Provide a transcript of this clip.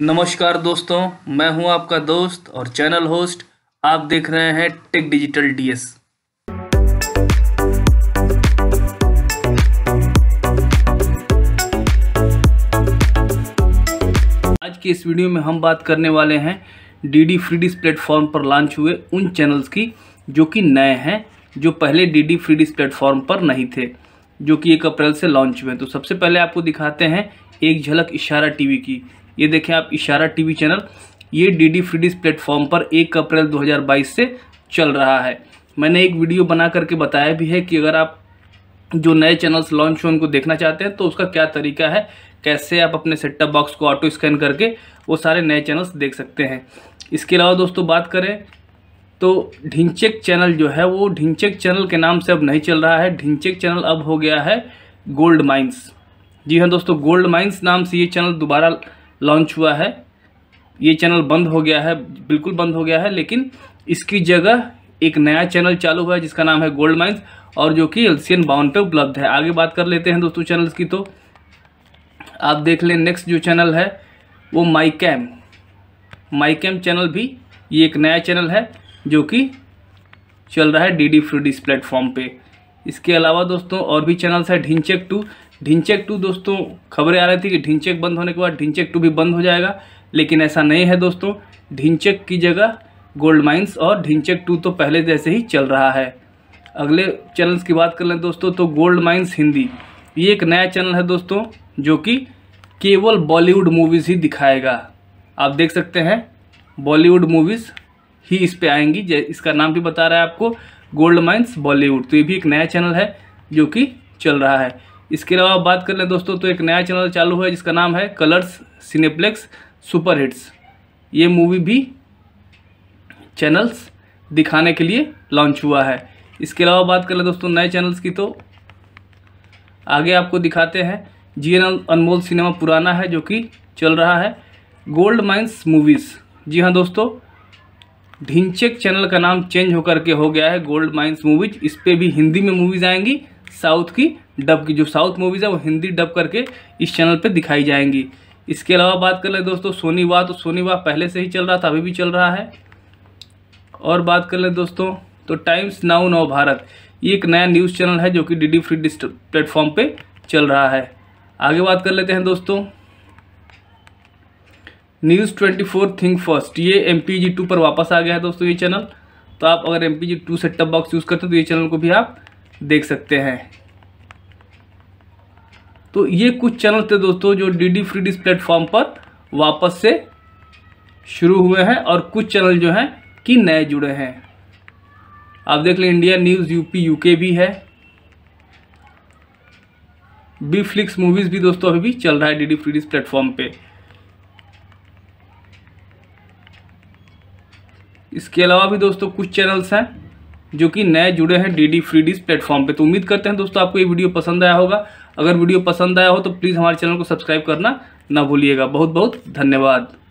नमस्कार दोस्तों मैं हूं आपका दोस्त और चैनल होस्ट आप देख रहे हैं टेक डिजिटल डीएस आज के इस वीडियो में हम बात करने वाले हैं डीडी फ्री डिस प्लेटफॉर्म पर लॉन्च हुए उन चैनल्स की जो कि नए हैं जो पहले डीडी फ्री डिस प्लेटफॉर्म पर नहीं थे जो कि एक अप्रैल से लॉन्च हुए तो सबसे पहले आपको दिखाते हैं एक झलक इशारा टीवी की ये देखें आप इशारा टीवी चैनल ये डी डी फ्री प्लेटफॉर्म पर एक अप्रैल 2022 से चल रहा है मैंने एक वीडियो बना करके बताया भी है कि अगर आप जो नए चैनल्स लॉन्च हुए उनको देखना चाहते हैं तो उसका क्या तरीका है कैसे आप अपने सेटअप बॉक्स को ऑटो स्कैन करके वो सारे नए चैनल्स देख सकते हैं इसके अलावा दोस्तों बात करें तो ढिंचेक चैनल जो है वो ढिंचेक चैनल के नाम से अब नहीं चल रहा है ढिंचेक चैनल अब हो गया है गोल्ड माइंस जी हाँ दोस्तों गोल्ड माइंस नाम से ये चैनल दोबारा लॉन्च हुआ है ये चैनल बंद हो गया है बिल्कुल बंद हो गया है लेकिन इसकी जगह एक नया चैनल चालू हुआ है जिसका नाम है गोल्ड माइंस और जो कि एल्सियन बाउंड पे उपलब्ध है आगे बात कर लेते हैं दोस्तों चैनल्स की तो आप देख लें नेक्स्ट जो चैनल है वो my cam my cam channel भी ये एक नया चैनल है जो कि चल रहा है डी डी फ्रूडिस प्लेटफॉर्म पर इसके अलावा दोस्तों और भी चैनल्स हैं ढिनचेक टू ढिंचैक टू दोस्तों खबरें आ रही थी कि ढिंचैक बंद होने के बाद ढिंचैक टू भी बंद हो जाएगा लेकिन ऐसा नहीं है दोस्तों ढिंचैक की जगह गोल्ड माइंस और ढिंचैक टू तो पहले जैसे ही चल रहा है अगले चैनल्स की बात कर लें दोस्तों तो गोल्ड माइंस हिंदी ये एक नया चैनल है दोस्तों जो कि केवल बॉलीवुड मूवीज़ ही दिखाएगा आप देख सकते हैं बॉलीवुड मूवीज़ ही इस पर आएंगी इसका नाम भी बता रहा है आपको गोल्ड माइंस बॉलीवुड तो ये भी एक नया चैनल है जो कि चल रहा है इसके अलावा बात कर लें दोस्तों तो एक नया चैनल चालू हुआ है जिसका नाम है कलर्स सिनेप्लेक्स सुपर हिट्स ये मूवी भी चैनल्स दिखाने के लिए लॉन्च हुआ है इसके अलावा बात कर लें दोस्तों नए चैनल्स की तो आगे आपको दिखाते हैं जी एन अनमोल सिनेमा पुराना है जो कि चल रहा है गोल्ड माइंस मूवीज़ जी हाँ दोस्तों ढिंचेक चैनल का नाम चेंज होकर के हो गया है गोल्ड माइंस मूवीज इस पर भी हिंदी में मूवीज़ आएंगी साउथ की डब की जो साउथ मूवीज़ है वो हिंदी डब करके इस चैनल पे दिखाई जाएंगी इसके अलावा बात कर ले दोस्तों सोनी वाह तो सोनी वाह पहले से ही चल रहा था अभी भी चल रहा है और बात कर ले दोस्तों तो टाइम्स नाउ नव भारत ये एक नया न्यूज़ चैनल है जो कि डी फ्री डिस्ट प्लेटफॉर्म पर चल रहा है आगे बात कर लेते हैं दोस्तों news twenty four thing first ये एम पी जी टू पर वापस आ गया है दोस्तों ये चैनल तो आप अगर M P G two setup box use करते हो तो ये चैनल को भी आप देख सकते हैं तो ये कुछ चैनल थे दोस्तों जो डी डी फ्री प्लेटफॉर्म पर वापस से शुरू हुए हैं और कुछ चैनल जो हैं कि नए जुड़े हैं आप देख लें इंडिया न्यूज़ यूपी यूके भी है बी फ्लिक्स मूवीज़ भी दोस्तों अभी भी चल रहा है डी डी फ्री प्लेटफॉर्म पे इसके अलावा भी दोस्तों कुछ चैनल्स हैं जो कि नए जुड़े हैं D D free dish platform पर तो उम्मीद करते हैं दोस्तों आपको ये वीडियो पसंद आया होगा अगर वीडियो पसंद आया हो तो प्लीज़ हमारे चैनल को सब्सक्राइब करना ना भूलिएगा बहुत बहुत धन्यवाद